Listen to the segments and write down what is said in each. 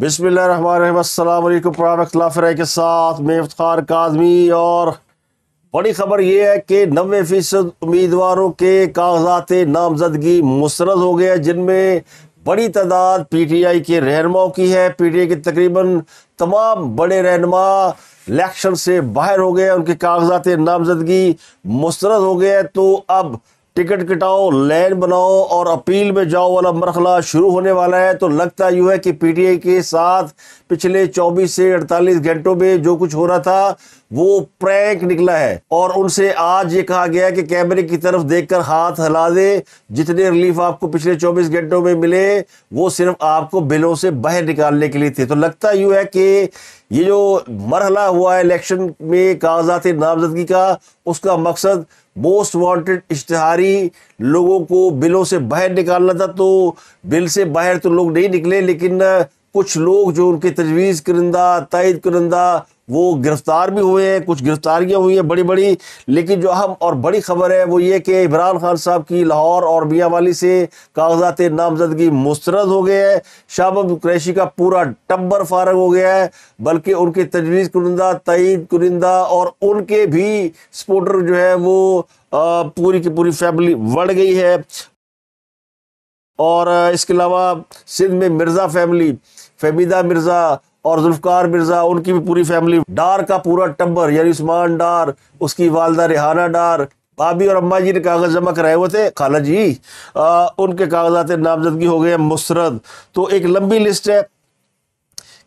बिसमीम के साथ मैं काजमी और बड़ी ख़बर यह है कि नबे फ़ीसद उम्मीदवारों के कागजात नामजदगी मुस्रद हो गया जिनमें बड़ी तादाद पी टी आई के रहनुमाओं की है पी टी आई के तकरीबन तमाम बड़े रहनमा इलेक्शन से बाहर हो गए उनके कागजात नामजदगी मुस्रद हो गए तो अब टिकट कटाओ लाइन बनाओ और अपील में जाओ वाला मरखला शुरू होने वाला है तो लगता यूँ है कि पीटीआई के साथ पिछले 24 से 48 घंटों में जो कुछ हो रहा था वो प्रैंक निकला है और उनसे आज ये कहा गया कि कैमरे की तरफ देखकर हाथ हिला दे जितने रिलीफ आपको पिछले 24 घंटों में मिले वो सिर्फ आपको बिलों से बाहर निकालने के लिए थे तो लगता यूँ है कि ये जो मरहला हुआ है इलेक्शन में कागजात नामजदगी का उसका मकसद मोस्ट वांटेड इश्तहारी लोगों को बिलों से बाहर निकालना था तो बिल से बाहर तो लोग नहीं निकले लेकिन कुछ लोग जो उनके तजवीज़ करंदा तयद करंदा वो गिरफ्तार भी हुए हैं कुछ गिरफ्तारियां हुई हैं बड़ी बड़ी लेकिन जो अहम और बड़ी खबर है वो ये कि इमरान खान साहब की लाहौर और मियाँ वाली से कागजात नामजदगी मुस्रद हो गए हैं शाहब क्रैशी का पूरा टब्बर फारग हो गया है बल्कि उनके तजवीज़ कुनिंदा तईद कुनिंदा और उनके भी सपोर्टर जो है वो पूरी की पूरी फैमिली बढ़ गई है और इसके अलावा सिंध में मिर्ज़ा फैमिली फहमीदा मिर्ज़ा और जुल्फकार मिर्ज़ा उनकी भी पूरी फैमिली डार का पूरा टब्बर यानी उस्मान डार उसकी वालदा रिहाना डार भाभी और अम्मा जी ने कागज़ जमा कराए हुए थे खाला जी आ, उनके कागजात नामजदगी हो गए मुसरत तो एक लंबी लिस्ट है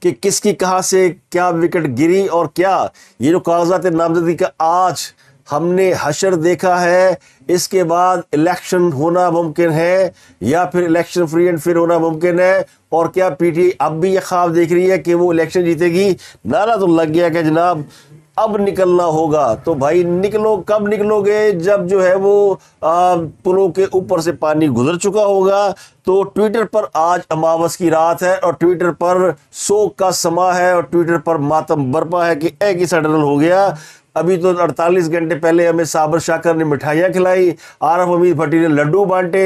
कि किसकी कहाँ से क्या विकेट गिरी और क्या ये जो कागजात नामजदगी का आज हमने हशर देखा है इसके बाद इलेक्शन होना मुमकिन है या फिर इलेक्शन फ्री एंड फिर होना मुमकिन है और क्या पीटी अब भी ये ख्वाब देख रही है कि वो इलेक्शन जीतेगी नारा तो लग गया कि जनाब अब निकलना होगा तो भाई निकलो कब निकलोगे जब जो है वो पुलों के ऊपर से पानी गुजर चुका होगा तो ट्विटर पर आज अमावस की रात है और ट्विटर पर शोक का समा है और ट्विटर पर मातम बरपा है कि एक ही सडनल हो गया अभी तो 48 घंटे पहले हमें साबर शाकर ने मिठाइयाँ खिलाई आरफ हमीद भट्टी ने लड्डू बांटे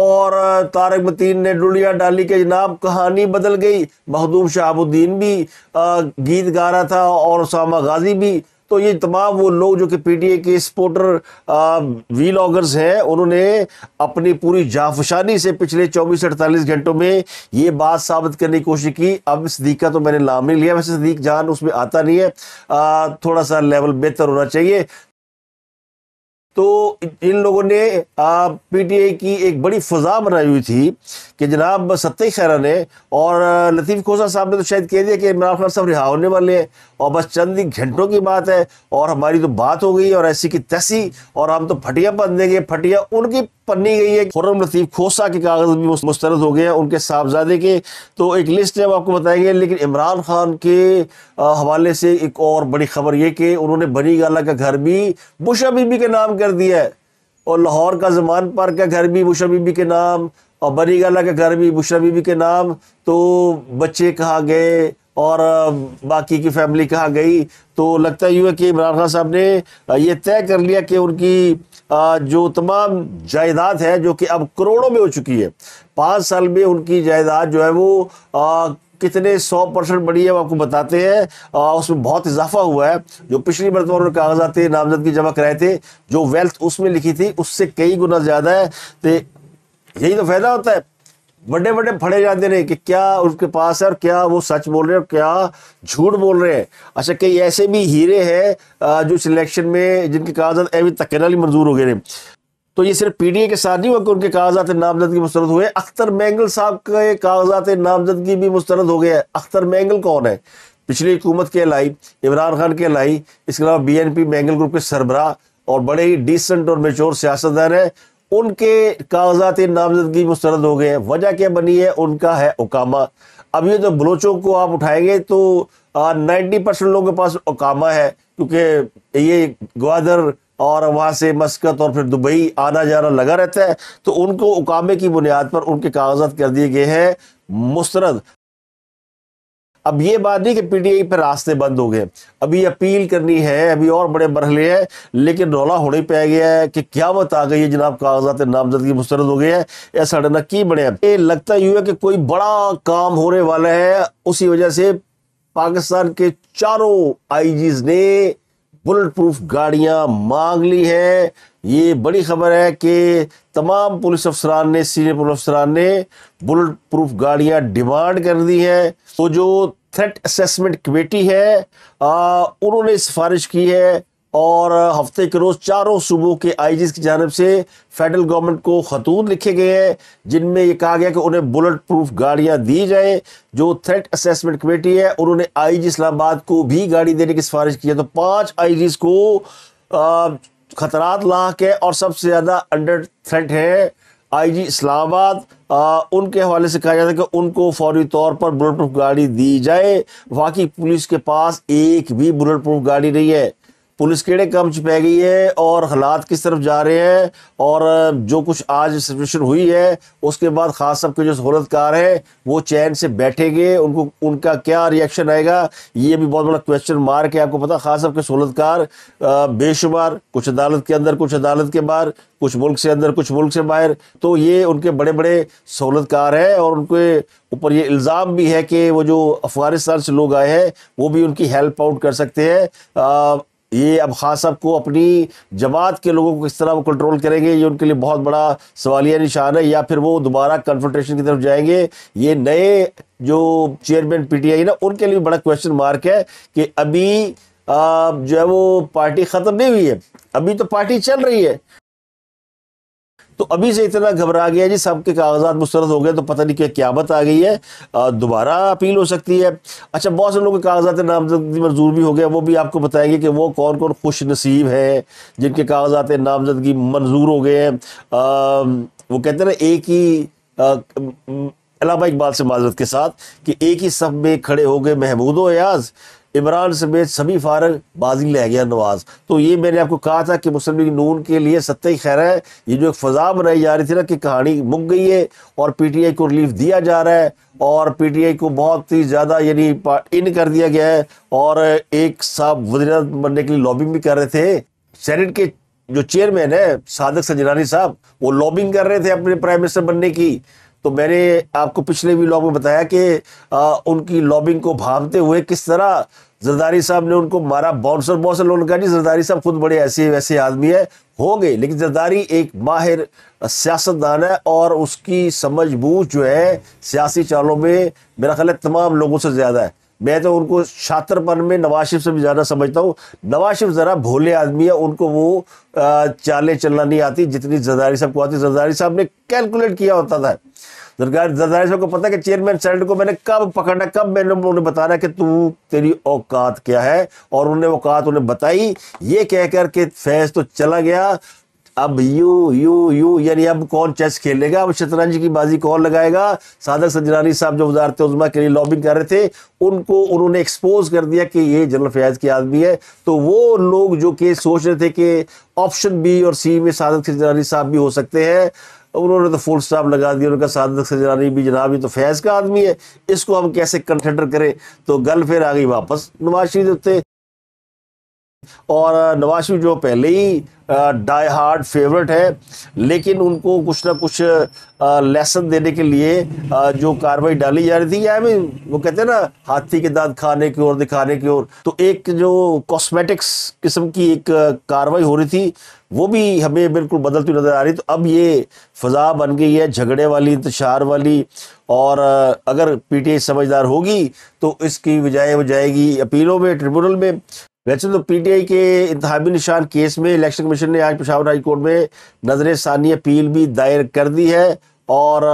और तारक मतीन ने डुलिया डाली के जनाब कहानी बदल गई महदूब शहाबुद्दीन भी गीत गा रहा था और उसामा गाजी भी तो ये तमाम वो लोग जो कि पीटीए के स्पोर्टर लॉगर्स हैं उन्होंने अपनी पूरी जाफशानी से पिछले 24 अड़तालीस घंटों में ये बात साबित करने की कोशिश की अब सदीक का तो मैंने नाम नहीं लिया वैसे सदीक जान उसमें आता नहीं है आ, थोड़ा सा लेवल बेहतर होना चाहिए तो इन लोगों ने पीटीए की एक बड़ी फजा बनाई हुई थी कि जनाब सत्य खैरा ने और लतीफ़ खोसा साहब ने तो शायद कह दिया कि इमरान खान साहब रिहा होने वाले हैं और बस चंद ही घंटों की बात है और हमारी तो बात हो गई और ऐसी की तैसी और हम तो फटिया बन देंगे फटिया उनकी पन्नी गई है खुरम लतीफ़ खोसा के कागज भी मुस्तरद हो गए हैं उनके साहबजादे के तो एक लिस्ट है हम आपको बताएंगे लेकिन इमरान खान के हवाले से एक और बड़ी खबर ये कि उन्होंने बनी गाला का घर भी बुशा बीबी के नाम के कर दिया है और लाहौर का जमान पार का घर भी बुशा बीबी के नाम और बरी गला का घर भी बुशा बीबी के नाम तो बच्चे कहाँ गए और बाकी की फैमिली कहाँ गई तो लगता यूँ है कि इमरान खान साहब ने यह तय कर लिया कि उनकी जो तमाम जायदाद है जो कि अब करोड़ों में हो चुकी है पाँच साल में उनकी जायदाद जो है वो कितने सौ परसेंट बढ़ी है वो आपको बताते हैं आ, उसमें बहुत इजाफा हुआ है जो पिछली मरतबा उन्होंने कागजात थे नामजदगी जमा कराए थे जो वेल्थ उसमें लिखी थी उससे कई गुना ज़्यादा है तो यही तो फायदा होता है बड़े बड़े फड़े जाते रहे कि क्या उनके पास है और क्या वो सच बोल रहे हैं और क्या झूठ बोल रहे हैं अच्छा कई ऐसे भी हीरे हैं जो इस इलेक्शन में जिनके कागजात एवी तकैना मंजूर हो गए हैं तो ये सिर्फ पीडीए के साथ नहीं हुआ कि उनके कागजात नामजदगी मुस्तरद हुए अख्तर मैंगल साहब के कागजात नामजदगी भी मुस्तरद हो गया है अख्तर मैंगल कौन है पिछली हुकूमत के लाई इमरान खान के लाई इसके अलावा B N P Mengal group के सरबराह और बड़े ही डिसेंट और मेचोर सियासतदान हैं उनके कागजात नामजदगी मुस्तरद हो गए हैं वजह क्या बनी है उनका है ओकामा अब ये जो बलोचों को आप उठाएंगे तो नाइन्टी परसेंट लोगों के पास ओकामा है क्योंकि ये ग्वादर और वहाँ से मस्कत और फिर दुबई आना जाना लगा रहता है तो उनको उकामे की बुनियाद पर उनके कागजात कर दिए गए हैं मुस्रद अब ये बात नहीं कि पीटीआई पर रास्ते बंद हो गए अभी अपील करनी है अभी और बड़े मरहले हैं लेकिन रौला होने पे आ गया है कि क्या मत आ गई है जनाब कागजात नामजदगी मुस्तरद हो गए हैं या सड़ना की बने ये लगता यूँ है कि कोई बड़ा काम होने वाला है उसी वजह से पाकिस्तान के चारों आईजीज ने बुलेट प्रूफ गाड़ियां मांग ली हैं ये बड़ी खबर है कि तमाम पुलिस अफसरान ने सीनियर पुलिस अफसरान ने बुलेट प्रूफ गाड़ियां डिमांड कर दी हैं तो जो थ्रेट असेसमेंट कमेटी है आ, उन्होंने सिफारिश की है और हफ्ते के रोज़ चारों सूबों के आई की जानब से फेडरल गवर्नमेंट को खतूत लिखे गए हैं जिनमें यह कहा गया कि उन्हें बुलेट प्रूफ गाड़ियाँ दी जाएँ जो थ्रेट असेसमेंट कमेटी है उन्होंने आई जी इस्लामाबाद को भी गाड़ी देने की सिफारिश की है तो पाँच आई को ख़तरात लाक है और सबसे ज़्यादा अंडर थ्रेट है आई जी इस्लामाबाद उनके हवाले से कहा जाता है कि उनको फौरी तौर पर बुलेट प्रूफ गाड़ी दी जाए बाकी पुलिस के पास एक भी बुलेट प्रूफ गाड़ी नहीं है पुलिस केड़े कम पै गई है और हालात किस तरफ जा रहे हैं और जो कुछ आज सिचुएशन हुई है उसके बाद खास साहब के जो सहूलतकार हैं वो चैन से बैठेंगे उनको उनका क्या रिएक्शन आएगा ये भी बहुत बड़ा क्वेश्चन मार्क है आपको पता खास साहब के सहूलतकार बेशुमार कुछ अदालत के अंदर कुछ अदालत के बाहर कुछ मुल्क से अंदर कुछ मुल्क से बाहर तो ये उनके बड़े बड़े सहूलतकार हैं और उनके ऊपर ये इल्ज़ाम भी है कि वो जो अफ़गानिस्तान से लोग आए हैं वो भी उनकी हेल्प आउट कर सकते हैं ये अब खास साहब को अपनी जमात के लोगों को किस तरह वो कंट्रोल करेंगे ये उनके लिए बहुत बड़ा सवालिया निशान है या फिर वो दोबारा कन्फर्टेशन की तरफ जाएंगे ये नए जो चेयरमैन पीटीआई ना उनके लिए बड़ा क्वेश्चन मार्क है कि अभी आ, जो है वो पार्टी ख़त्म नहीं हुई है अभी तो पार्टी चल रही है तो अभी से इतना घबरा गया जी सबके कागजात मुस्रद हो गए तो पता नहीं क्या क्या बत आ गई है दोबारा अपील हो सकती है अच्छा बहुत से लोगों के कागजात नामजदगी मंजूर भी हो गया वो भी आपको बताएंगे कि वो कौन कौन खुश नसीब हैं जिनके कागजात नामजदगी मंजूर हो गए हैं वो कहते हैं ना एक ही अलावा इकबाल से माजरत के साथ कि एक ही सब में खड़े हो गए महमूद याज इमरान समेत सभी फारग बाजी ले गया नवाज तो ये मैंने आपको कहा था कि मुस्लिम लीग नून के लिए सत्य ही खैर है ये जो एक फजा बनाई जा रही थी ना कि कहानी मुक गई है और पीटीआई को रिलीफ दिया जा रहा है और पीटीआई को बहुत ही ज़्यादा यानी इन कर दिया गया है और एक साहब वजी बनने के लिए लॉबिंग भी कर रहे थे सेनेट के जो चेयरमैन है सादक सजरानी साहब वो लॉबिंग कर रहे थे अपने प्राइम मिनिस्टर बनने की तो मैंने आपको पिछले भी लॉग में बताया कि आ, उनकी लॉबिंग को भागते हुए किस तरह जरदारी साहब ने उनको मारा बाउंसर बाउंसर लोन का जी जरदारी साहब खुद बड़े ऐसे वैसे आदमी है हो गए लेकिन जरदारी एक माहिर सियासतदान है और उसकी समझ बूझ जो है सियासी चालों में मेरा ख्याल है तमाम लोगों से ज़्यादा है मैं तो उनको छात्रपन में नवाज से भी ज़्यादा समझता हूँ नवाज ज़रा भोले आदमी है उनको वो चाले चलना नहीं आती जितनी जरदारी साहब को आती जरदारी साहब ने कैलकुलेट किया होता था जरदारी जरदारी साहब को पता है कि चेयरमैन सैलड को मैंने कब पकड़ना कब मैंने उन्हें बताना कि तू तेरी औकात क्या है और उन्हें औकात उन्हें बताई ये कहकर के फैज तो चला गया अब यू यू यू यानी अब कौन चेस खेलेगा अब शतरंज की बाजी कौन लगाएगा सादक सजरानी साहब जो वजारत उजमा के लिए लॉबिंग कर रहे थे उनको उन्होंने एक्सपोज कर दिया कि ये जनरल फयाज के आदमी है तो वो लोग जो कि सोच रहे थे कि ऑप्शन बी और सी में सादक सजरानी साहब भी हो सकते हैं उन्होंने तो फुल स्टाफ लगा दिया उनका सादक सजरानी भी जनाब ये तो फैज़ का आदमी है इसको हम कैसे कंसिडर करें तो गल फिर आ गई वापस नवाज शरीफ उत्ते और नवाज शरीफ जो पहले ही डाई हार्ड फेवरेट है लेकिन उनको कुछ ना कुछ लेसन देने के लिए जो कार्रवाई डाली जा रही थी या भी वो कहते हैं ना हाथी के दांत खाने की ओर दिखाने की ओर तो एक जो कॉस्मेटिक्स किस्म की एक कार्रवाई हो रही थी वो भी हमें बिल्कुल बदलती नज़र आ रही तो अब ये फ़जा बन गई है झगड़े वाली इंतशार वाली और अगर पीटीआई समझदार होगी तो इसकी बजाय वो जाएगी अपीलों में ट्रिब्यूनल में वैसे तो पीटीआई के इंतबी निशान केस में इलेक्शन कमीशन ने आज पेशावर हाई कोर्ट में नजर सानी अपील भी दायर कर दी है और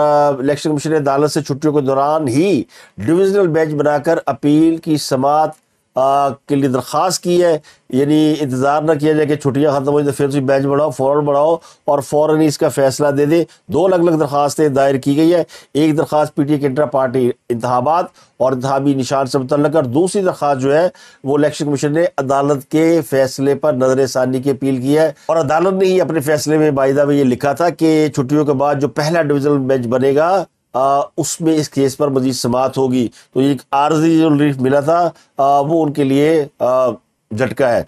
इलेक्शन कमीशन ने अदालत से छुट्टियों के दौरान ही डिविजनल बेंच बनाकर अपील की समात के लिए दरख्वास्त की है यानी इंतज़ार ना किया जाए कि छुट्टियाँ ख़त्म हो जाए तो फिर उसकी तो बेंच बढ़ाओ फ़ौर बढ़ाओ और फ़ौर इसका फ़ैसला दे दे दो अलग अलग दरख्वास्तें दायर की गई है एक दरख्वास्त पी टी के इंटरा पार्टी इंतबात और इंतबी निशान से मुतल और दूसरी दरख्वास्त जो है वो इलेक्शन कमीशन ने अदालत के फैसले पर नजर षानी की अपील की है और अदालत ने ही अपने फैसले में बायदा में ये लिखा था कि छुट्टियों के बाद जो पहला डिविजनल बेंच बनेगा उसमें इस केस पर मजीद समात होगी तो ये एक आर्जी जो रिलीफ मिला था आ, वो उनके लिए झटका है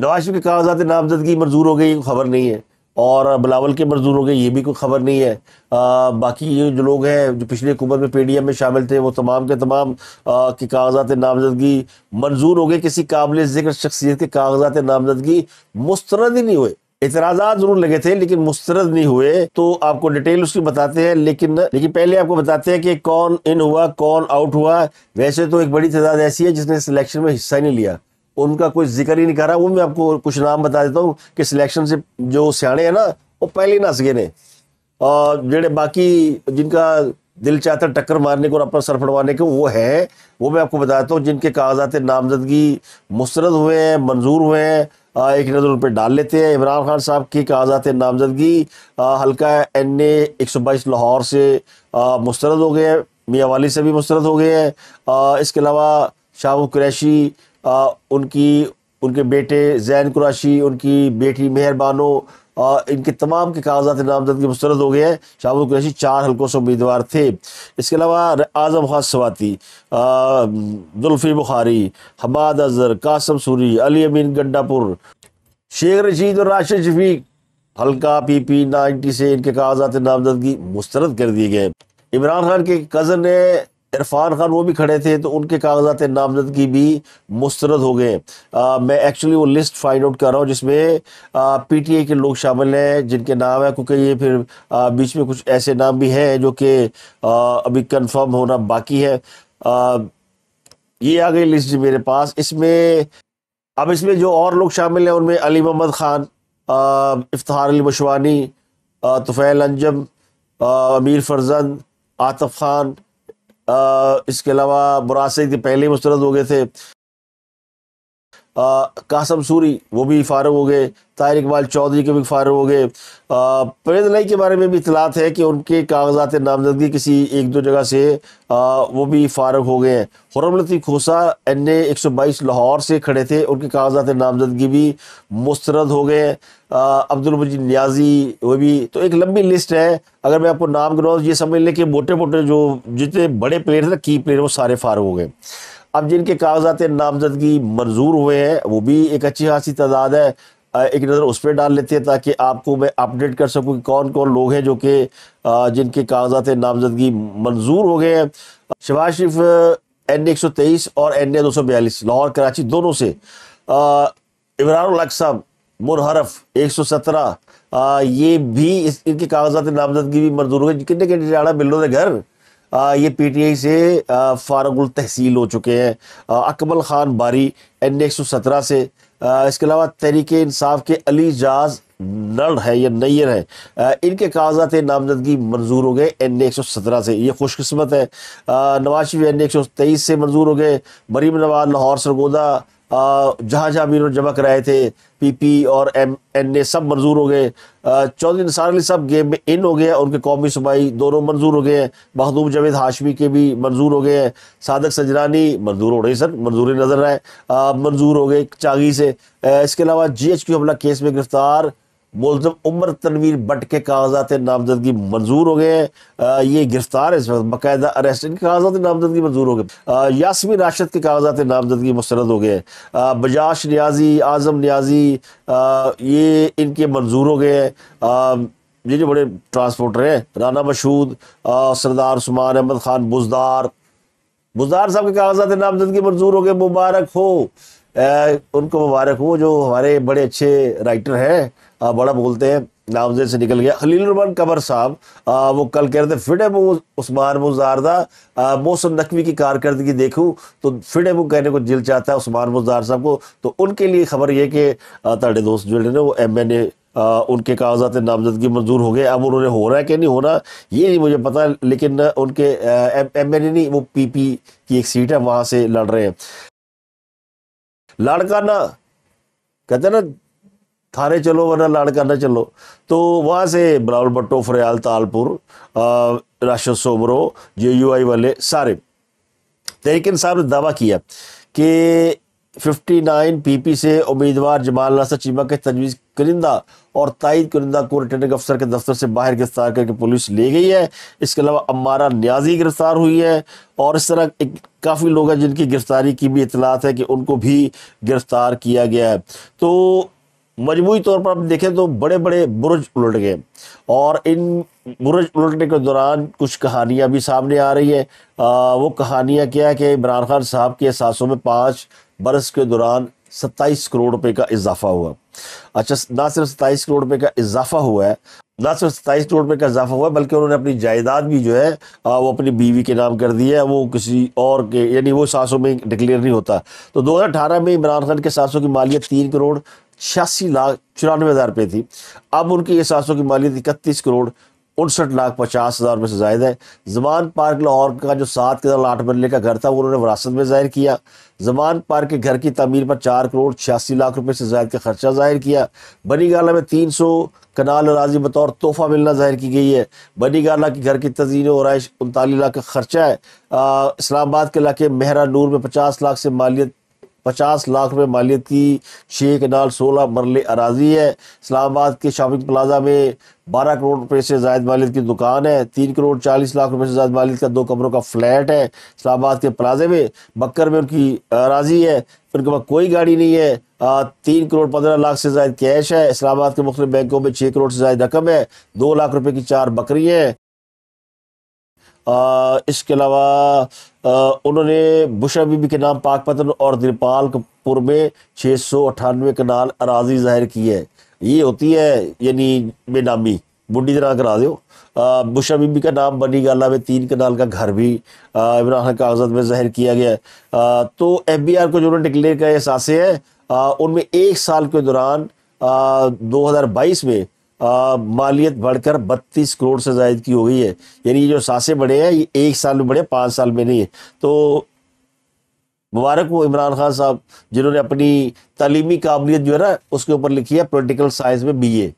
नवाज शरीफ के कागजात नामजदगी मंजूर हो गई खबर नहीं है और बलावल के मंजूर हो गए ये भी कोई खबर नहीं है आ, बाकी ये जो लोग हैं जो पिछली हुकूमत में पीडीएम में शामिल थे वो तमाम के तमाम आ, के कागजात नामजदगी मंजूर हो गए किसी काबिल जिक्र शख्सियत के कागजात नामजदगी मुस्रद ही नहीं हुए एतराजा जरूर लगे थे लेकिन मुस्तरद नहीं हुए तो आपको डिटेल उसकी बताते हैं लेकिन लेकिन पहले आपको बताते हैं कि कौन इन हुआ कौन आउट हुआ वैसे तो एक बड़ी तादाद ऐसी है जिसने सिलेक्शन में हिस्सा नहीं लिया उनका कोई जिक्र ही नहीं करा वो मैं आपको कुछ नाम बता देता हूँ कि सिलेक्शन से जो सियाणे हैं ना वो पहले ही नस गए ने और जेडे बाकी जिनका दिल चाहता टक्कर मारने को और अपना सर फड़वाने के वो है वो मैं आपको बताता हूँ जिनके कागजात नामजदगी मुस्रद हुए हैं मंजूर हुए हैं एक नज़र उन पर डाल लेते हैं इमरान खान साहब की कागजात नामजदगी हल्का एन ए एक सौ बाईस लाहौर से मुस्तरद हो गए हैं मियाँ वाली से भी मुस्तरद हो गए हैं इसके अलावा शाह कुरैशी उनकी उनके बेटे जैन कुरैशी उनकी बेटी मेहरबानो और इनके तमाम के कागजात नामजद के मुस्रद हो गए हैं शाहबुल कुरैशी चार हल्कों से उम्मीदवार थे इसके अलावा आज़म खास सवाती जुल्फ़ी बुखारी हमाद अजहर कासम सूरी अली अमीन गंडापुर शेख रशीद और राशिद शफीक हल्का पी पी नाइन्टी से इनके कागजात नामजदगी मुस्रद कर दिए गए इमरान खान के कज़न ने इरफान खान वो भी खड़े थे तो उनके कागजात नामजदगी भी मुस्रद हो गए मैं एक्चुअली वो लिस्ट फाइंड आउट कर रहा हूँ जिसमें पी टी आई के लोग शामिल हैं जिनके नाम है क्योंकि ये फिर आ, बीच में कुछ ऐसे नाम भी हैं जो कि अभी कंफर्म होना बाकी है आ, ये आ गई लिस्ट मेरे पास इसमें अब इसमें जो और लोग शामिल हैं उनमें अली मोहम्मद ख़ान इफ्तार अली मशवानी तुफ़ैल अंजम अमीर फरजंद आतफ़ ख़ान इसके अलावा बुरासिक पहले मुस्तरद हो गए थे कासम सूरी वो भी फ़ारग हो गए ताहिर इकबाल चौधरी के भी फ़ारग हो गए फरीद नई के बारे में भी इतलात है कि उनके कागजात नामजदगी किसी एक दो जगह से आ, वो भी फ़ारग हो गए हैं हरम लतीफ़ खोसा एन ए एक सौ बाईस लाहौर से खड़े थे उनके कागजात नामजदगी भी मुस्रद हो गए अब्दुल मजीद न्याजी वो भी तो एक लंबी लिस्ट है अगर मैं आपको नाम गिनाऊँ ये समझ लें कि मोटे मोटे जो जितने बड़े प्लेयर थे ना की प्लेयर वो सारे फ़ारग हो गए अब जिनके कागजात नामजदगी मंजूर हुए हैं वो भी एक अच्छी खासी तादाद है एक नज़र उस पर डाल लेते हैं ताकि आपको मैं अपडेट कर सकूं कि कौन कौन लोग हैं जो कि जिनके कागजात नामजदगी मंजूर हो गए हैं शबाज शरीफ एन एक सौ तेईस और एन ए दो सौ बयालीस लाहौर कराची दोनों से इमरान उलक साहब मुरहरफ एक सौ सत्रह ये भी इस इनके कागजात नामजदगी भी मंजूर हो गए कितने कैंडिडेट आना मिल रहे घर आ, ये पीटीआई से फारगुल तहसील हो चुके हैं अकमल ख़ान बारी एन एक सौ सत्रह से आ, इसके अलावा तहरीक इंसाफ के अली जाज नड़ है या नैर है आ, इनके कागजात नामजदगी मंजूर हो गए एन एक सौ सत्रह से ये खुशकस्मत है नवाज शरीफ एन एक सौ तेईस से मंजूर हो गए मरीम नवाज लाहौर सरगोदा जहाँ जहाँ भी इन्होंने जमा कराए थे पीपी और एम एन ए सब मंजूर हो गए चौधरी निसार अली साहब गेम में इन हो गए हैं उनके कौमी सुबाई दोनों मंजूर हो गए हैं महदूब जावेद हाशमी के भी मंजूर हो गए हैं सादक सजरानी मंजूर हो रही सर मंजूर नज़र आए मंजूर हो गए चागी से इसके अलावा जी एच क्यू हमला केस में गिरफ्तार मुलजम उमर तनवीर बट के कागजात नामजदगी मंजूर हो गए हैं ये गिरफ्तार है इस वक्त बाकायदा अरेस्ट इनके कागजात नामजदगी मंजूर हो गए यासमी राशद के कागजात नामजदगी मुस्रद हो गए बजाश न्याजी आज़म न्याजी आ, ये इनके मंजूर हो गए हैं ये जो बड़े ट्रांसपोर्टर हैं राना मशहूद सरदार उस्मान अहमद ख़ान बुजदार बुजदार साहब के कागजात नामजदगी मंजूर हो गए मुबारक हो आ, उनको मुबारक हो जो हमारे बड़े अच्छे राइटर हैं बड़ा बोलते हैं नामजद से निकल गया रमान कबर साहब वो कल कह रहे थे फिडे मुँह उस्मान मुजारदा मोहसन नकवी की कारकर्दगी देखूँ तो फिडे वो कहने को दिल चाहता है उस्मान मुजार साहब को तो उनके लिए खबर ये कि ताड़े दोस्त जो है ना वो एम एन ए उनके कागजात नामजदगी मंजूर हो गए अब उन्होंने होना है कि नहीं होना ये नहीं मुझे पता लेकिन उनके एम एन ए नहीं वो पी पी की एक सीट है वहाँ से लड़ रहे हैं लाड़काना कहते हैं ना थारे चलो वरना ना चलो तो वहाँ से Bilawal Bhutto Faryal Talpur Rashid Soomro J U I वाले सारे तहरीक तो साहब ने दावा किया कि 59 पीपी से उम्मीदवार जमाल नासर चीमा के तजवीज़ करिंदा और तायद करिंदा को रिटर्निंग अफसर के दफ्तर से बाहर गिरफ्तार करके पुलिस ले गई है इसके अलावा अमारा न्याजी गिरफ्तार हुई है और इस तरह एक काफ़ी लोग हैं जिनकी गिरफ्तारी की भी इतलात है कि उनको भी गिरफ़्तार किया गया है तो मजमू तौर पर आप देखें तो बड़े बड़े बुरज उलट गए और इन बुरज उलटने के दौरान कुछ कहानियाँ भी सामने आ रही है आ, वो कहानियाँ क्या है कि इमरान खान साहब के सासों में पाँच बरस के दौरान सत्ताईस करोड़ रुपए का इजाफा हुआ अच्छा ना सिर्फ सत्ताईस करोड़ रुपए का इजाफा हुआ है ना सिर्फ सत्ताईस करोड़ रुपए का इजाफा हुआ बल्कि उन्होंने अपनी जायदाद भी जो है वो अपनी बीवी के नाम कर दी है वो किसी और के यानी वो सासों में डिक्लेयर नहीं होता तो 2018 में इमरान खान के सासों की मालियत तीन करोड़ छियासी लाख चौरानवे हज़ार रुपये थी अब उनकी एहसासों की मालियत इकतीस करोड़ उनसठ लाख पचास हज़ार रुपये से जायद है जमान पार्क लाहौर का जो सात के आठ मरले का घर था वो उन्होंने वरासत में ज़ाहिर किया जमान पार्क के घर की तमीर पर चार करोड़ छियासी लाख रुपये से जायद का खर्चा ज़ाहिर किया बनी गाला में तीन सौ कनाल अराजी बतौर तोहफा मिलना जाहिर की गई है बनी गाला के घर की तजीन और उनतालीस लाख का खर्चा है इस्लामाबाद के इलाके मेहरा नूर में पचास लाख से मालियत पचास लाख रुपये मालियत की छः कनाल सोलह मरले अराजी है इस्लामाबाद के शॉपिंग प्लाजा में बारह करोड़ रुपये से जायद मालियत की दुकान है तीन करोड़ चालीस लाख रुपये से जायद मालियत का दो कमरों का फ्लैट है इस्लामाबाद के प्लाजे में बक्कर में उनकी अराजी है उनके पास कोई गाड़ी नहीं है तीन करोड़ पंद्रह लाख से ज्यादा कैश है इस्लामाबाद के मुख्तु बैंकों में छः करोड़ से ज्यादा रकम है दो लाख रुपये की चार बकरियाँ हैं आ, इसके अलावा उन्होंने बुशा बीबी के नाम पाकपतन और दिलपालपुर में छः सौ अठानवे कनाल अराजी जाहिर की है ये होती है यानी बेनामी बुढ़ी तरह करा दो बुशा बीबी का नाम बनी गाला में तीन कनाल का घर भी इमरान खान कागजात में जाहिर किया गया आ, तो एफ बी आर को जो उन्होंने डिक्लेयर का एहसास है उनमें एक साल के दौरान दो हज़ार बाईस में मालियत बढ़कर बत्तीस करोड़ से जायद की हो गई है यानी ये जो सासे बढ़े हैं ये एक साल में बढ़े पाँच साल में नहीं है तो मुबारक हो इमरान खान साहब जिन्होंने अपनी तलीमी काबिलियत जो है ना उसके ऊपर लिखी है पोलिटिकल साइंस में बी ए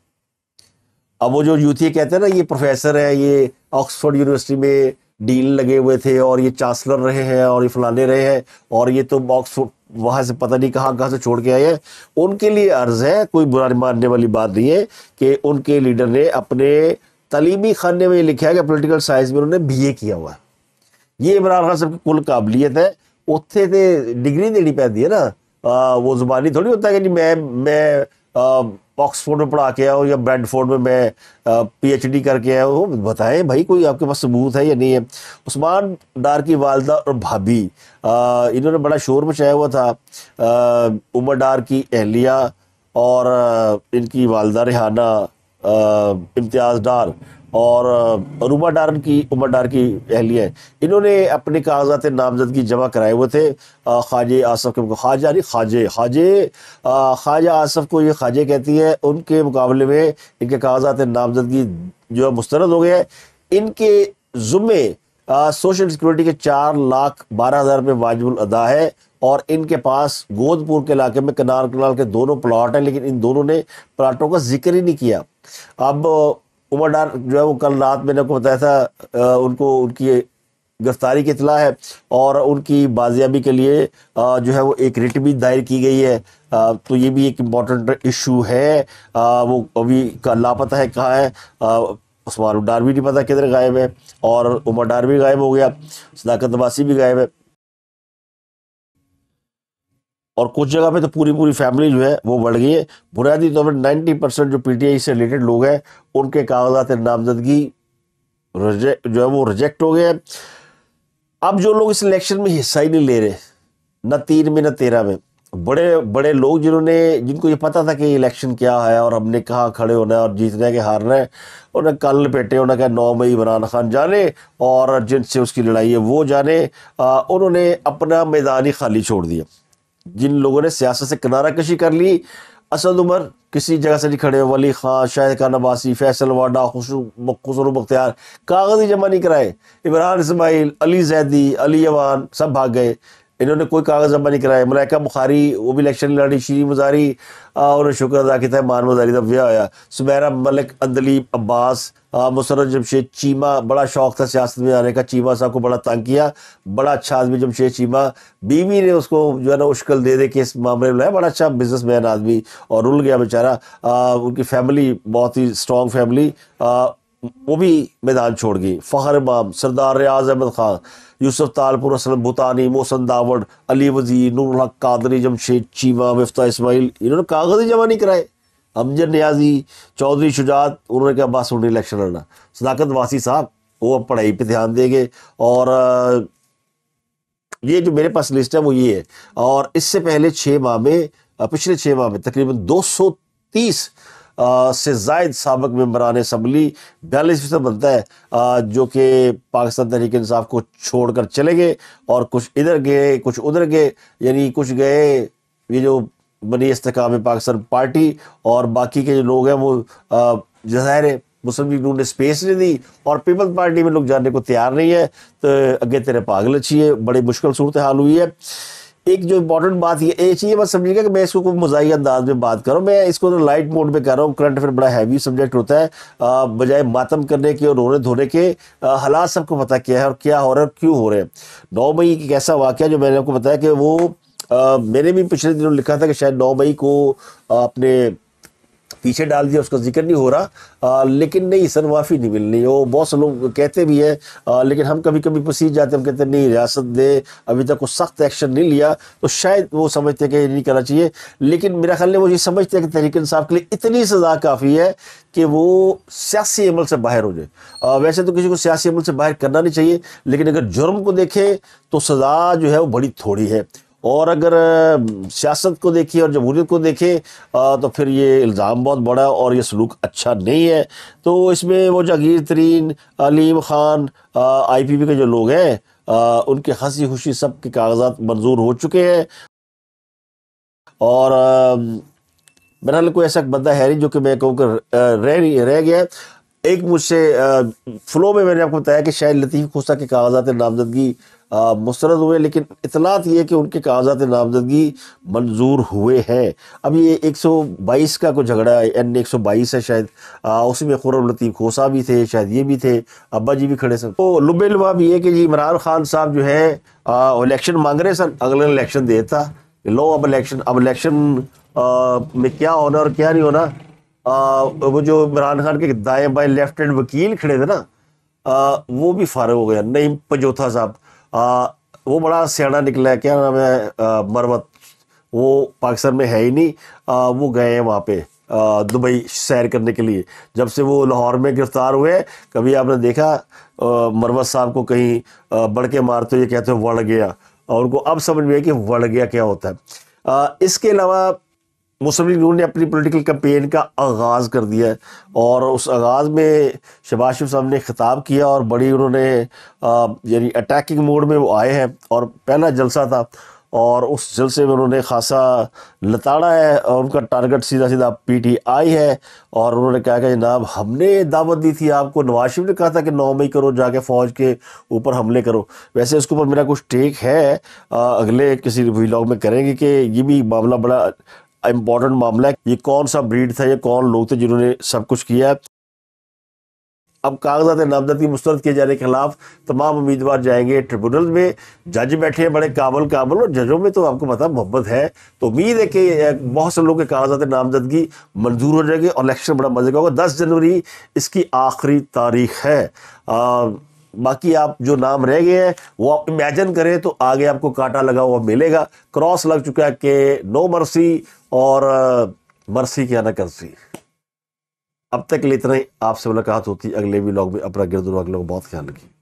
अब वो जो यूथी कहते हैं ना ये प्रोफेसर है ये ऑक्सफोर्ड यूनिवर्सिटी में डीन लगे हुए थे और ये चांसलर रहे हैं और ये फलाने रहे हैं और ये तो बॉक्स वहाँ से पता नहीं कहाँ कहाँ से छोड़ के आए हैं उनके लिए अर्ज़ है कोई बुरा मानने वाली बात नहीं है कि उनके लीडर ने अपने तलीमी खाने में लिखा है कि पोलिटिकल साइंस में उन्होंने बी ए किया हुआ ये इमरान खान साहब की कुल काबिलियत है उत्थे तो डिग्री देनी पैदी है ना आ, वो जुबानी थोड़ी होता है कि जी मैं मैं ऑक्सफोर्ड में पढ़ा के आया हो या ब्रैंडफोर्ड में मैं पीएचडी करके आया हूँ बताएं भाई कोई आपके पास सबूत है या नहीं है उस्मान डार की वालदा और भाभी इन्होंने बड़ा शोर मचाया हुआ था उमर डार की अहलिया और इनकी वालदा रिहाना इम्तियाज़ डार और रूबा डारन की उमर डार की अहलिया है इन्होंने अपने कागजात नामजदगी जमा कराए हुए थे ख्वाजे आसफ़ के ख्वाजा नहीं ख्वाजे ख्वाजे ख्वाजा आसफ़ को ये ख्वाजे कहती है उनके मुकाबले में इनके कागजात नामजदगी जो है मुस्तरद हो गया है इनके ज़ुम्मे सोशल सिक्योरिटी के चार लाख बारह हज़ार रुपये वाजबुल अदा है और इनके पास गोदपुर के इलाके में कनार कनाल के दोनों प्लाट हैं लेकिन इन दोनों ने प्लाटों का जिक्र ही नहीं किया अब उमर डार जो है वो कल रात मैंने आपको बताया था उनको उनकी गिरफ्तारी की इतला है और उनकी बाजियाबी के लिए जो है वो एक रिट भी दायर की गई है तो ये भी एक इम्पॉर्टेंट इशू है वो अभी का लापता है कहाँ है उस्मान डार भी नहीं पता किधर गायब है और उमर डार भी गायब हो गया सदाकत नवासी भी गायब है और कुछ जगह पे तो पूरी पूरी फैमिली जो है वो बढ़ गई है बुनियादी तौर पर नाइन्टी परसेंट जो पीटीआई से रिलेटेड लोग हैं उनके कागजात नामजदगी जो है वो रिजेक्ट हो गए हैं अब जो लोग इस इलेक्शन में हिस्सा ही नहीं ले रहे न तीन में न तेरह में बड़े बड़े लोग जिन्होंने जिनको ये पता था कि इलेक्शन क्या है और हमने कहाँ खड़े होना है और जीतना है कि हारना है उन्हें कल लपेटे उन्हें कहा नौ मई इमरान खान जाने और जिनसे उसकी लड़ाई है वो जाने उन्होंने अपना मैदान ही खाली छोड़ दिया जिन लोगों ने सियासत से किनारा कशी कर ली असद उमर किसी जगह से नहीं खड़े वली खान शाहिद खान अब्बासी फैसल वाडा खुसरू बख्तियार कागज़ी जमा नहीं कराए इमरान इसमाइल अली जैदी अली अवान सब भाग गए इन्होंने कोई कागज़ जमा नहीं कराया मलाइका बुखारी वो भी इलेक्शन लड़ी श्री मजारी और शुक्र अदा किया मान मजारी का ब्याह होया सुमेरा मलिक अंदली अब्बास मुसरत जमशेद चीमा बड़ा शौक था सियासत में आने का चीमा साहब को बड़ा तंग किया बड़ा अच्छा आदमी जमशेद चीमा बीवी ने उसको जो है ना उश्कल दे दे के इस मामले में लाया बड़ा अच्छा बिजनेस मैन आदमी और रुल गया बेचारा उनकी फैमिली बहुत ही स्ट्रॉन्ग फैमिली वो भी मैदान छोड़ गई फ़खर इमाम सरदार रियाज अहमद ख़ान यूसुफ तालपुर असलम भूतानी मोहसन दावड़ अली वजीर हक कादरी जमशेद चीमा मिफ्ता इसमाइल इन्होंने ही जमा नहीं कराए अमजद न्याजी चौधरी शुजात उन्होंने कहा बस उन्हें इलेक्शन लड़ना सदाकत वासी साहब वो अब पढ़ाई पर ध्यान देंगे और ये जो मेरे पास लिस्ट है वो ये है और इससे पहले छः माह में पिछले छः माह में तकरीबन दो सौ तीस से जायद सबक मम्बरान इसम्बली बयालीस फीसद बनता है जो कि पाकिस्तान तहरीक इंसाफ को छोड़ कर चले गए और कुछ इधर गए कुछ उधर गए यानी कुछ गए ये जो बनी इसकाम पाकिस्तान पार्टी और बाकी के जो लोग हैं वो ज़ाहिर है मुस्लिम लीग ने स्पेस नहीं दी और पीपल्स पार्टी में लोग जाने को तैयार नहीं है तो अगे तेरे पागल अच्छी है बड़ी मुश्किल सूरत हाल हुई है एक जो इंपॉर्टेंट बात ये ये चीज़ समझिएगा कि मैं इसको कोई मजाही अंदाज में बात करूँ मैं इसको तो लाइट मोड में कर रहा हूँ करंट अफेयर बड़ा हैवी सब्जेक्ट होता है बजाय मातम करने के और रोने धोने के हालात सबको पता क्या है और क्या हो रहा है और क्यों हो रहे हैं नौ मई एक ऐसा वाक्य जो मैंने आपको बताया कि वो आ, मैंने भी पिछले दिनों लिखा था कि शायद नौ मई को अपने पीछे डाल दिया उसका जिक्र नहीं हो रहा आ, लेकिन नहीं सर माफ़ी नहीं मिलनी वो बहुत से लोग कहते भी हैं लेकिन हम कभी कभी पसीज जाते हम कहते नहीं रियासत दे अभी तक कुछ सख्त एक्शन नहीं लिया तो शायद वो समझते कि नहीं करना चाहिए लेकिन मेरा ख्याल वो ये समझते हैं कि तहरीक इंसाफ के लिए इतनी सज़ा काफ़ी है कि वो सियासी अमल से बाहर हो जाए वैसे तो किसी को सियासी अमल से बाहर करना नहीं चाहिए लेकिन अगर जुर्म को देखें तो सज़ा जो है वो बड़ी थोड़ी है और अगर सियासत को देखिए और जमहूरियत को देखें तो फिर ये इल्ज़ाम बहुत बड़ा और ये सलूक अच्छा नहीं है तो इसमें वो Jahangir Tareen Aleem Khan I P P के जो लोग हैं उनके हंसी खुशी सब के कागजात मंजूर हो चुके हैं और बहरहाल कोई ऐसा बंदा है नहीं जो कि मैं कहूँ रह नहीं रह गया एक मुझसे फ्लो में मैंने आपको बताया कि शायद लतीफ़ खोसा के कागजात नामजदगी मुस्रद हुए लेकिन इतलात ये कि उनके कागजात नामजदगी मंजूर हुए हैं अब ये 122 का कोई झगड़ा है एन 122 है शायद उसमें खुरम लतीफ़ खोसा भी थे शायद ये भी थे अब्बा जी भी खड़े सर तो लुबे भी ये कि जी इमरान खान साहब जो है इलेक्शन मांग रहे सर अगले इलेक्शन देता लो अब इलेक्शन अब इलेक्शन में क्या होना और क्या नहीं होना आ, वो जो इमरान खान के दाएं बाएँ लेफ्ट हैंड वकील खड़े थे ना आ, वो भी फारग हो गया नईम पजोथा साहब आ, वो बड़ा स्याणा निकला है क्या नाम है मरवत वो पाकिस्तान में है ही नहीं आ, वो गए हैं वहाँ पे दुबई सैर करने के लिए जब से वो लाहौर में गिरफ्तार हुए कभी आपने देखा मरवत साहब को कहीं बढ़ के मारते ये कहते हो वड़ गया और उनको अब समझ में आया कि वड़ गया क्या होता है आ, इसके अलावा मुस्लिम लीग नून ने अपनी पॉलिटिकल कैंपेन का आगाज़ कर दिया है और उस आगाज़ में शबाज शरीफ साहब ने ख़िताब किया और बड़ी उन्होंने यानी अटैकिंग मोड में वो आए हैं और पहला जलसा था और उस जलसे में उन्होंने खासा लताड़ा है और उनका टारगेट सीधा सीधा पीटीआई है और उन्होंने कहा कि जनाब हमने दावत दी थी आपको नवाज शरीफ ने कहा था कि नौ मई करो जाके फौज के ऊपर हमले करो वैसे उसके ऊपर मेरा कुछ टेक है आ, अगले किसी व्लॉग में करेंगे कि ये भी मामला बड़ा इम्पॉर्टेंट मामला है ये कौन सा ब्रीड था ये कौन लोग थे जिन्होंने सब कुछ किया अब कागजात नामजद की मुस्तरद किए जाने के खिलाफ तमाम उम्मीदवार जाएंगे ट्रिब्यूनल में जज बैठे हैं बड़े काबल काबल और जजों में तो आपको पता मोहब्बत है तो उम्मीद है कि बहुत से लोगों के कागजात नामजदगी मंजूर हो जाएगी और इलेक्शन बड़ा मजे का होगा दस जनवरी इसकी आखिरी तारीख है आ, बाकी आप जो नाम रह गए हैं वो आप इमेजिन करें तो आगे आपको कांटा लगा हुआ मिलेगा क्रॉस लग चुका है कि नो मर्सी और मर्सी क्या ना करसी अब तक के लिए इतना ही आपसे मुलाकात होती है अगले भी लॉग में अपना गिरदुर अगले बहुत ख्याल रखिए